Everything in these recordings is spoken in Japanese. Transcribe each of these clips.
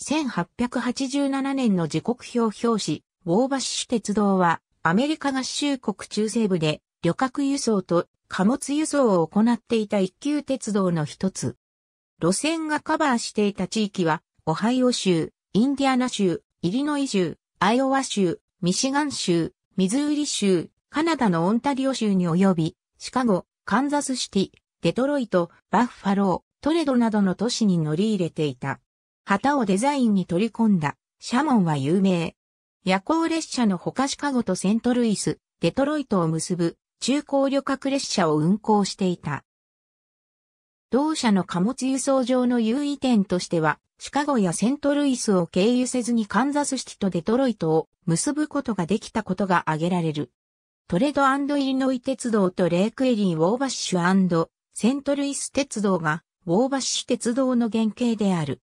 1887年の時刻表表紙、ウォーバッシュ鉄道は、アメリカ合衆国中西部で、旅客輸送と貨物輸送を行っていた一級鉄道の一つ。路線がカバーしていた地域は、オハイオ州、インディアナ州、イリノイ州、アイオワ州、ミシガン州、ミズーリ州、カナダのオンタリオ州に及び、シカゴ、カンザスシティ、デトロイト、バッファロー、トレドなどの都市に乗り入れていた。旗をデザインに取り込んだ、シャモンは有名。夜行列車のほかシカゴとセントルイス、デトロイトを結ぶ中高旅客列車を運行していた。同社の貨物輸送上の優位点としては、シカゴやセントルイスを経由せずにカンザスシティとデトロイトを結ぶことができたことが挙げられる。トレドイリノイ鉄道とレイクエリー・ウォーバッシュセントルイス鉄道がウォーバッシュ鉄道の原型である。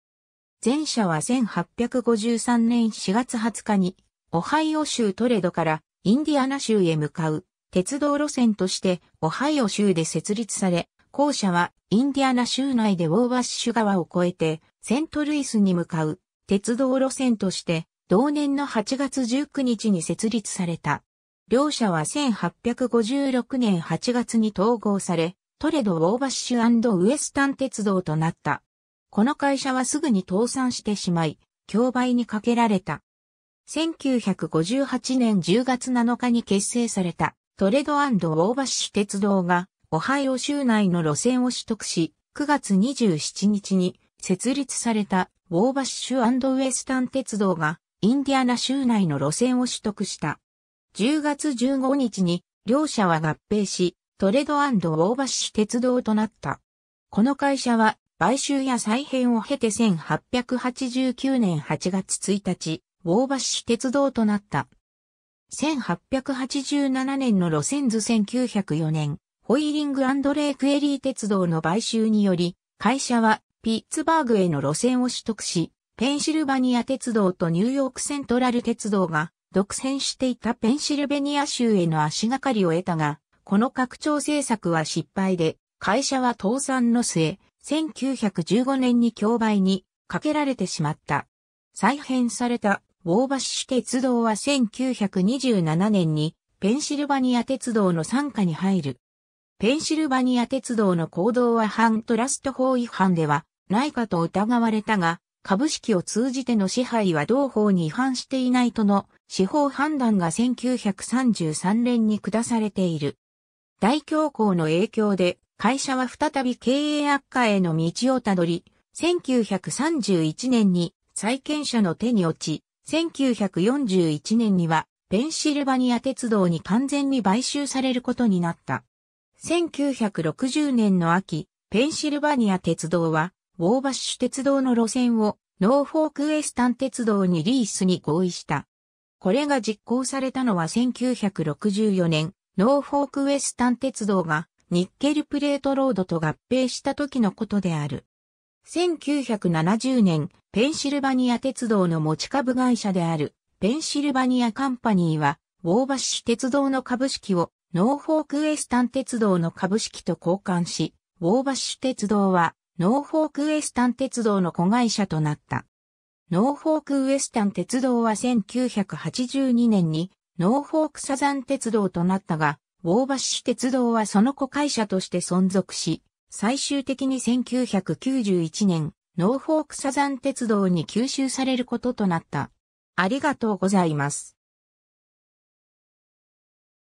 前者は1853年4月20日に、オハイオ州トレドからインディアナ州へ向かう鉄道路線としてオハイオ州で設立され、後者はインディアナ州内でウォーバッシュ川を越えてセントルイスに向かう鉄道路線として同年の8月19日に設立された。両社は1856年8月に統合され、トレド・ウォーバッシュウエスタン鉄道となった。この会社はすぐに倒産してしまい、競売にかけられた。1958年10月7日に結成されたトレドウォーバッシュ鉄道がオハイオ州内の路線を取得し、9月27日に設立されたウォーバッシュウエスタン鉄道がインディアナ州内の路線を取得した。10月15日に両社は合併し、トレドウォーバッシュ鉄道となった。この会社は買収や再編を経て1889年8月1日、ウォーバッシュ鉄道となった。1887年の路線図1904年、ホイーリングレイクエリー鉄道の買収により、会社はピッツバーグへの路線を取得し、ペンシルバニア鉄道とニューヨークセントラル鉄道が独占していたペンシルベニア州への足がかりを得たが、この拡張政策は失敗で、会社は倒産の末、1915年に競売にかけられてしまった。再編された大橋市鉄道は1927年にペンシルバニア鉄道の参加に入る。ペンシルバニア鉄道の行動は反トラスト法違反ではないかと疑われたが、株式を通じての支配は同法に違反していないとの司法判断が1933年に下されている。大恐慌の影響で会社は再び経営悪化への道をたどり、1931年に債権者の手に落ち、1941年にはペンシルバニア鉄道に完全に買収されることになった。1960年の秋、ペンシルバニア鉄道は、ウォーバッシュ鉄道の路線をノーフォークウェスタン鉄道にリースに合意した。これが実行されたのは1964年、ノーフォークウェスタン鉄道がニッケルプレートロードと合併した時のことである。1970年、ペンシルバニア鉄道の持ち株会社である、ペンシルバニアカンパニーは、ウォーバッシュ鉄道の株式を、ノーフォークウエスタン鉄道の株式と交換し、ウォーバッシュ鉄道は、ノーフォークウエスタン鉄道の子会社となった。ノーフォークウエスタン鉄道は1982年に、ノーフォークサザン鉄道となったが、ウォーバッシュ鉄道はその子会社として存続し、最終的に1991年、ノーフォークサザン鉄道に吸収されることとなった。ありがとうございます。